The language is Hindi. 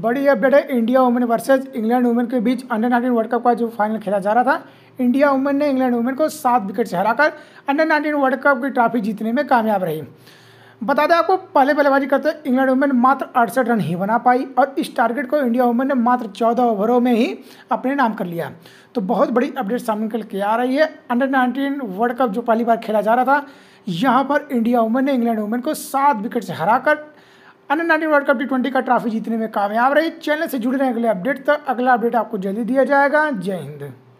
बड़ी अपडेट है India women versus England women के बीच अंडर नाइनटीन वर्ल्ड कप का जो फाइनल खेला जा रहा था इंडिया वुमेन ने इंग्लैंड वुमेन को सात विकेट से हराकर अंडर नाइनटीन वर्ल्ड कप की ट्रॉफी जीतने में कामयाब रही बता दें आपको पहले बल्लेबाजी करते इंग्लैंड वुमेन मात्र अड़सठ रन ही बना पाई और इस टारगेट को इंडिया वुमेन ने मात्र चौदह ओवरों में ही अपने नाम कर लिया तो बहुत बड़ी अपडेट सामने निकल के आ रही है अंडर नाइनटीन वर्ल्ड कप जो पहली बार खेला जा रहा था यहाँ पर इंडिया वुमेन ने इंग्लैंड वुमेन को सात विकेट से हराकर under nineteen world cup T twenty का ट्रॉफी जीतने में कामयाब रही चैनल से जुड़े रहे के अपडेट तक अगला अपडेट आपको जल्दी दिया जाएगा जय हिंद